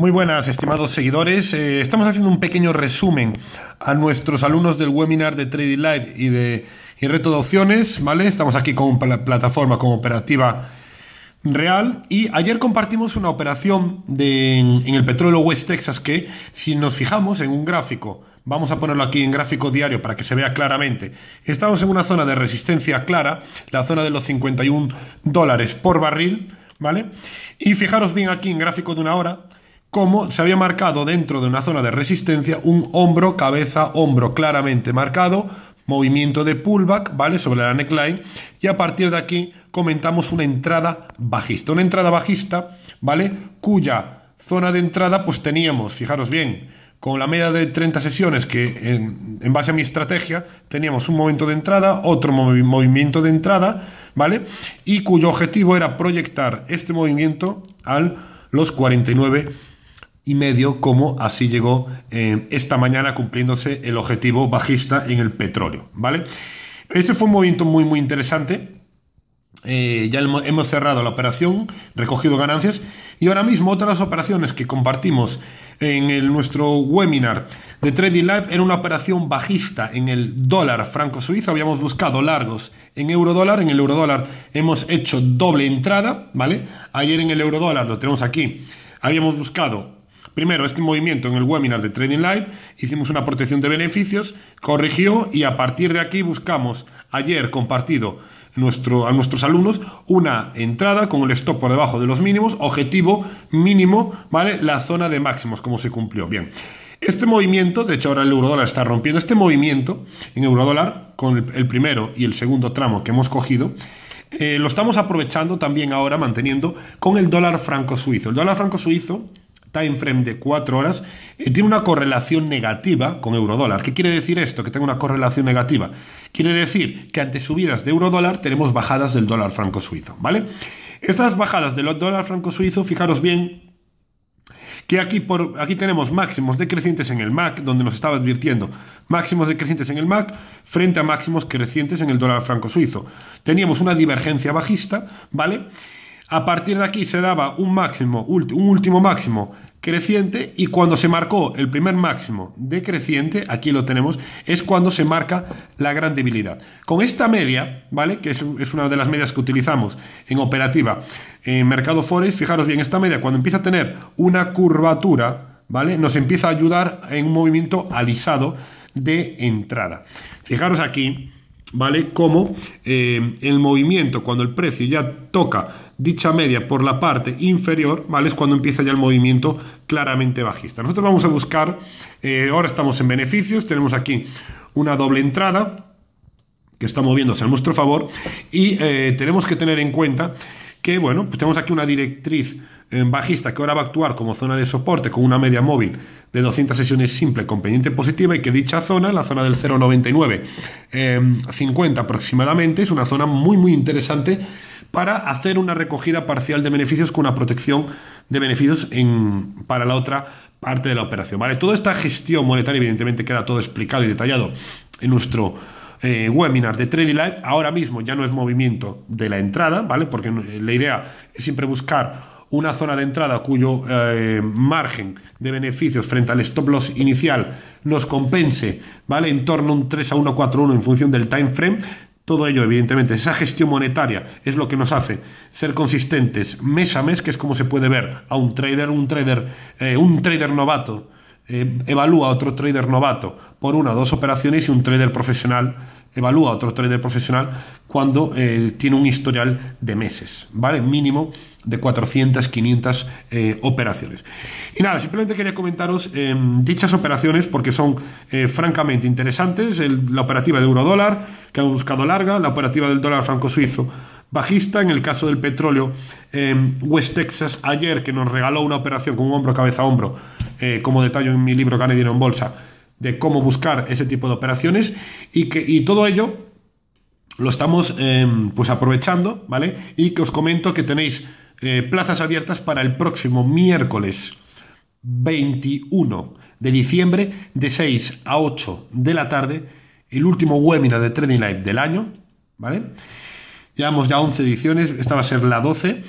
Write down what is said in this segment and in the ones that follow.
Muy buenas, estimados seguidores. Eh, estamos haciendo un pequeño resumen a nuestros alumnos del webinar de Trading Live y de reto de opciones, ¿vale? Estamos aquí con la plataforma como operativa real y ayer compartimos una operación en, en, el petróleo West Texas que si nos fijamos en un gráfico, vamos a ponerlo aquí en gráfico diario para que se vea claramente, estamos en una zona de resistencia clara, la zona de los 51 dólares por barril, ¿vale? Y fijaros bien aquí en gráfico de una hora, como se había marcado dentro de una zona de resistencia un hombro, cabeza, hombro claramente marcado, movimiento de pullback, ¿vale? Sobre la neckline. Y a partir de aquí comentamos una entrada bajista. Una entrada bajista, ¿vale? Cuya zona de entrada, pues teníamos, fijaros bien, con la media de 30 sesiones, que en, base a mi estrategia, teníamos un momento de entrada, otro movimiento de entrada, ¿vale? Y cuyo objetivo era proyectar este movimiento a los 49 y medio, como así llegó eh, esta mañana cumpliéndose el objetivo bajista en el petróleo, ¿vale? Ese fue un movimiento muy, muy interesante. Eh, ya hemos cerrado la operación, recogido ganancias y ahora mismo otras operaciones que compartimos en nuestro webinar de Trading Live era una operación bajista en el dólar franco suizo. Habíamos buscado largos en euro dólar. En el euro dólar hemos hecho doble entrada, ¿vale? Ayer en el euro dólar, lo tenemos aquí, habíamos buscado Primero, este movimiento en el webinar de Trading Live hicimos una protección de beneficios, corrigió y a partir de aquí buscamos ayer compartido a nuestros alumnos una entrada con el stop por debajo de los mínimos, objetivo mínimo, ¿vale? La zona de máximos, como se cumplió. Bien. Este movimiento, de hecho ahora el eurodólar está rompiendo, este movimiento en eurodólar, con el, primero y el segundo tramo que hemos cogido, eh, lo estamos aprovechando también ahora manteniendo con el dólar franco suizo. El dólar franco suizo time frame de 4 horas, eh, tiene una correlación negativa con eurodólar. ¿Qué quiere decir esto? Que tenga una correlación negativa. Quiere decir que ante subidas de eurodólar tenemos bajadas del dólar franco suizo, ¿vale? Estas bajadas del dólar franco suizo, fijaros bien, que aquí, por, aquí tenemos máximos decrecientes en el MAC, donde nos estaba advirtiendo máximos decrecientes en el MAC frente a máximos crecientes en el dólar franco suizo. Teníamos una divergencia bajista, ¿vale? A partir de aquí se daba un máximo, un último máximo creciente y cuando se marcó el primer máximo decreciente, aquí lo tenemos, es cuando se marca la gran debilidad. Con esta media, ¿vale? Que es, una de las medias que utilizamos en operativa en mercado forex, fijaros bien, esta media cuando empieza a tener una curvatura, ¿vale? Nos empieza a ayudar en un movimiento alisado de entrada. Fijaros aquí, ¿vale? Como eh, el movimiento, cuando el precio ya toca dicha media por la parte inferior, ¿vale? Es cuando empieza ya el movimiento claramente bajista. Nosotros vamos a buscar, eh, ahora estamos en beneficios, tenemos aquí una doble entrada que está moviéndose a nuestro favor y eh, tenemos que tener en cuenta que bueno, pues tenemos aquí una directriz eh, bajista que ahora va a actuar como zona de soporte con una media móvil de 200 sesiones simple con pendiente positiva y que dicha zona, la zona del 0,99 50 em, aproximadamente, es una zona muy muy interesante para hacer una recogida parcial de beneficios con una protección de beneficios en, para la otra parte de la operación. ¿vale? Toda esta gestión monetaria evidentemente queda todo explicado y detallado en nuestro eh, webinar de Trading Live ahora mismo ya no es movimiento de la entrada, ¿vale? Porque eh, la idea es siempre buscar una zona de entrada cuyo eh, margen de beneficios frente al stop loss inicial nos compense, ¿vale? En torno a un 3 a 1, 4 1 en función del time frame. Todo ello, evidentemente, esa gestión monetaria es lo que nos hace ser consistentes mes a mes, que es como se puede ver a un trader, un trader, un trader novato evalúa otro trader novato por una dos operaciones y un trader profesional evalúa a otro trader profesional cuando eh, tiene un historial de meses, ¿vale? Mínimo de 400, 500 eh, operaciones. Y nada, simplemente quería comentaros eh, dichas operaciones porque son francamente interesantes. la operativa de euro-dólar, que ha buscado larga, la operativa del dólar franco-suizo bajista. En el caso del petróleo, West Texas ayer, que nos regaló una operación con un hombro, cabeza a hombro, como detalle en mi libro Dinero en Bolsa, de cómo buscar ese tipo de operaciones y, que, todo ello lo estamos em, pues aprovechando, ¿vale? Y que os comento que tenéis eh, plazas abiertas para el próximo miércoles 21 de diciembre de 6 a 8 de la tarde, el último webinar de Trading Live del año, ¿vale? Llevamos ya 11 ediciones, esta va a ser la 12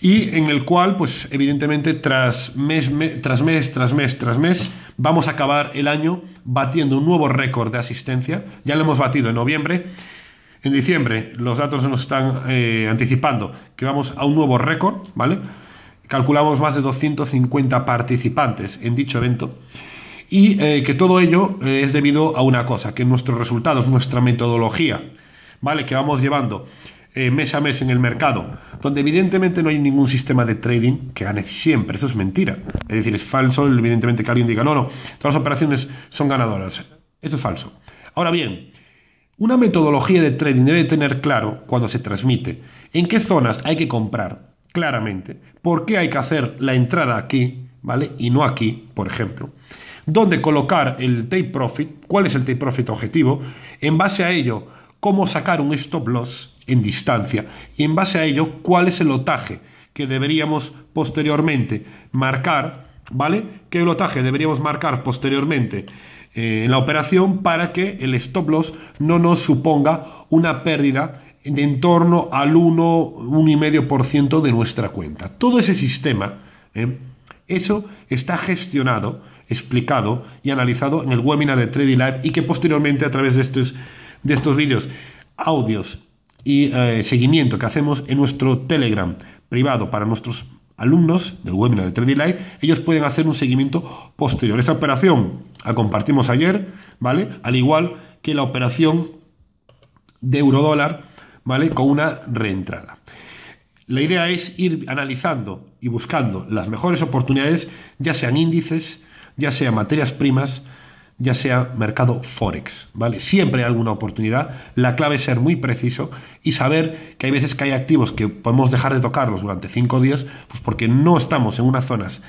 y en el cual, pues evidentemente, tras mes, tras mes, tras mes, tras mes Vamos a acabar el año batiendo un nuevo récord de asistencia. Ya lo hemos batido en noviembre. En diciembre los datos nos están eh, anticipando que vamos a un nuevo récord, ¿vale? Calculamos más de 250 participantes en dicho evento. Y eh, que todo ello eh, es debido a una cosa, que nuestros resultados, nuestra metodología, ¿vale? Que vamos llevando eh, mes a mes en el mercado, donde evidentemente no hay ningún sistema de trading que gane siempre, eso es mentira. Es decir, es falso, evidentemente que alguien diga, no, no, todas las operaciones son ganadoras. Eso es falso. Ahora bien, una metodología de trading debe tener claro cuando se transmite en qué zonas hay que comprar, claramente, por qué hay que hacer la entrada aquí, ¿vale? Y no aquí, por ejemplo. Dónde colocar el take profit, cuál es el take profit objetivo, en base a ello, cómo sacar un stop loss en distancia y en base a ello cuál es el lotaje que deberíamos posteriormente marcar, ¿vale? ¿Qué lotaje deberíamos marcar posteriormente eh, en la operación para que el stop loss no nos suponga una pérdida de en torno al 1, 1,5% de nuestra cuenta? Todo ese sistema, ¿eh? eso está gestionado, explicado y analizado en el webinar de Trading Live y que posteriormente a través de estos, de estos vídeos, audios y eh, seguimiento que hacemos en nuestro Telegram privado para nuestros alumnos del webinar de 3D Live, ellos pueden hacer un seguimiento posterior. Esa operación la compartimos ayer, ¿vale? Al igual que la operación de eurodólar, ¿vale? Con una reentrada. La idea es ir analizando y buscando las mejores oportunidades, ya sean índices, ya sean materias primas, ya sea mercado forex, ¿vale? Siempre hay alguna oportunidad, la clave es ser muy preciso y saber que hay veces que hay activos que podemos dejar de tocarlos durante cinco días, pues porque no estamos en unas zonas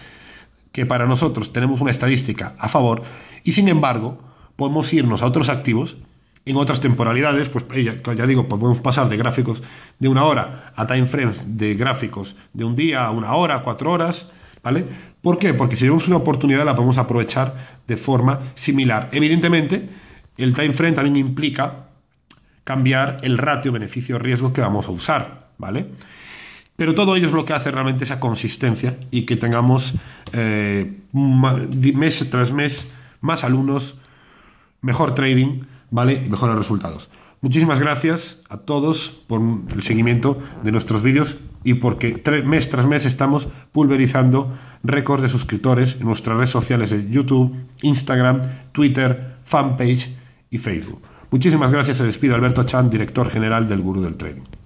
que para nosotros tenemos una estadística a favor y sin embargo podemos irnos a otros activos en otras temporalidades, pues eh, ya, digo, podemos pasar de gráficos de una hora a time frames de gráficos de un día a una hora, cuatro horas, ¿Vale? ¿Por qué? Porque si vemos una oportunidad la podemos aprovechar de forma similar. Evidentemente, el time frame también implica cambiar el ratio beneficio-riesgo que vamos a usar, ¿vale? Pero todo ello es lo que hace realmente esa consistencia y que tengamos eh, mes tras mes más alumnos, mejor trading, ¿vale? Y mejores resultados. Muchísimas gracias a todos por el seguimiento de nuestros vídeos y porque tres, mes tras mes estamos pulverizando récords de suscriptores en nuestras redes sociales de YouTube, Instagram, Twitter, fanpage y Facebook. Muchísimas gracias. Se despide Alberto Chan, director general del Gurú del Trading.